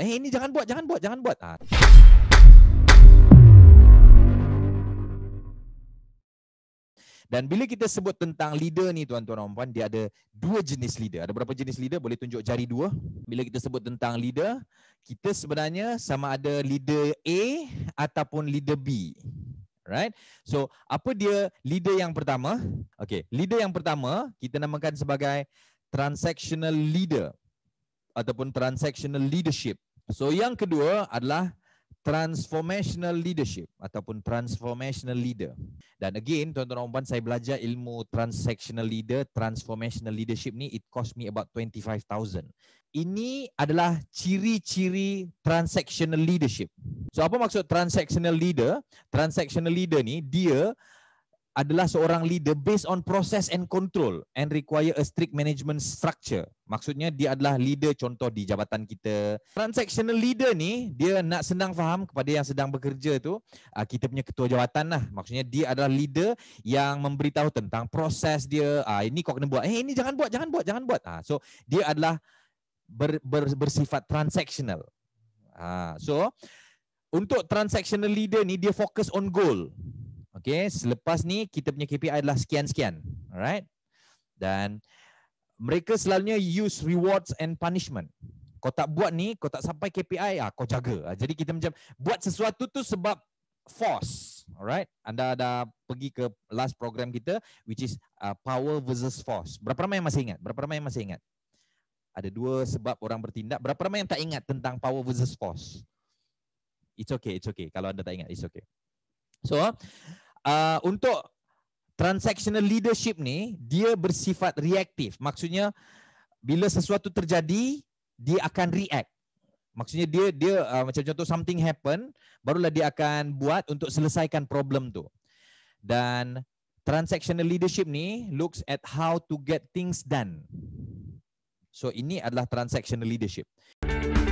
Eh ini jangan buat, jangan buat, jangan buat. Ah. Dan bila kita sebut tentang leader ni tuan-tuan dan puan, dia ada dua jenis leader. Ada berapa jenis leader? Boleh tunjuk jari dua. Bila kita sebut tentang leader, kita sebenarnya sama ada leader A ataupun leader B. Right? So, apa dia leader yang pertama? Okay, leader yang pertama kita namakan sebagai transactional leader ataupun transactional leadership. So yang kedua adalah transformational leadership ataupun transformational leader. Dan again tuan-tuan dan puan saya belajar ilmu transactional leader, transformational leadership ni it cost me about 25,000. Ini adalah ciri-ciri transactional leadership. So apa maksud transactional leader? Transactional leader ni dia adalah seorang leader based on process and control and require a strict management structure. Maksudnya dia adalah leader contoh di jabatan kita. Transactional leader ni dia nak senang faham kepada yang sedang bekerja tu ah, kita punya ketua jabatan lah. Maksudnya dia adalah leader yang memberitahu tentang proses dia. Ah ini kau kena buat. Eh ini jangan buat, jangan buat, jangan buat. Ah, so dia adalah ber, ber, bersifat transactional. Ah, so untuk transactional leader ni dia fokus on goal. Okay, selepas ni kita punya KPI adalah sekian-sekian. Alright. Dan mereka selalunya use rewards and punishment. Kau tak buat ni, kau tak sampai KPI, ah, kau jaga. Ah, jadi kita macam buat sesuatu tu sebab force. Alright. Anda ada pergi ke last program kita which is uh, power versus force. Berapa ramai yang masih ingat? Berapa ramai yang masih ingat? Ada dua sebab orang bertindak. Berapa ramai yang tak ingat tentang power versus force? It's okay, it's okay. Kalau anda tak ingat, it's okay. So, ah, Ah, untuk transactional leadership ni dia bersifat reaktif maksudnya bila sesuatu terjadi dia akan react maksudnya dia dia uh, macam contoh something happen barulah dia akan buat untuk selesaikan problem tu dan transactional leadership ni looks at how to get things done so ini adalah transactional leadership thank